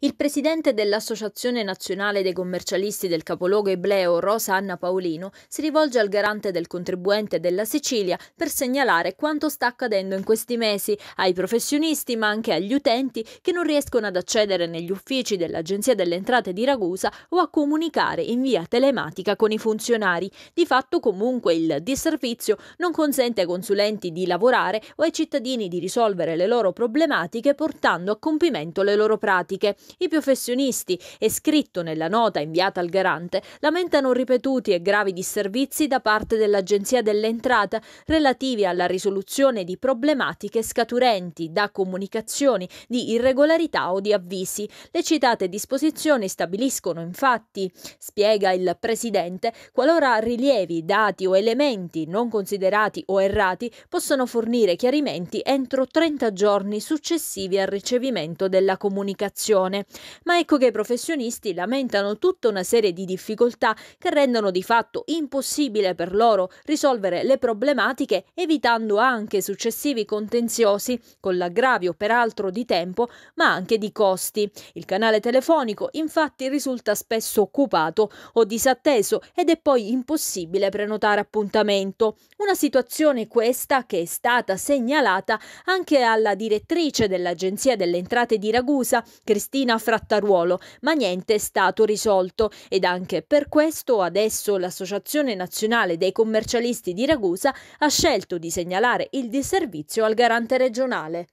Il presidente dell'Associazione Nazionale dei Commercialisti del capoluogo Ebleo, Rosa Anna Paolino, si rivolge al garante del contribuente della Sicilia per segnalare quanto sta accadendo in questi mesi ai professionisti ma anche agli utenti che non riescono ad accedere negli uffici dell'Agenzia delle Entrate di Ragusa o a comunicare in via telematica con i funzionari. Di fatto comunque il disservizio non consente ai consulenti di lavorare o ai cittadini di risolvere le loro problematiche portando a compimento le loro pratiche. I professionisti, è scritto nella nota inviata al garante, lamentano ripetuti e gravi disservizi da parte dell'Agenzia dell'Entrata relativi alla risoluzione di problematiche scaturenti da comunicazioni di irregolarità o di avvisi. Le citate disposizioni stabiliscono infatti, spiega il Presidente, qualora rilievi, dati o elementi non considerati o errati possono fornire chiarimenti entro 30 giorni successivi al ricevimento della comunicazione persone. Ma ecco che i professionisti lamentano tutta una serie di difficoltà che rendono di fatto impossibile per loro risolvere le problematiche evitando anche successivi contenziosi con l'aggravio peraltro di tempo ma anche di costi. Il canale telefonico infatti risulta spesso occupato o disatteso ed è poi impossibile prenotare appuntamento. Una situazione questa che è stata segnalata anche alla direttrice dell'Agenzia delle Entrate di Ragusa, Cristina Marina Frattaruolo, ma niente è stato risolto ed anche per questo adesso l'Associazione Nazionale dei Commercialisti di Ragusa ha scelto di segnalare il disservizio al garante regionale.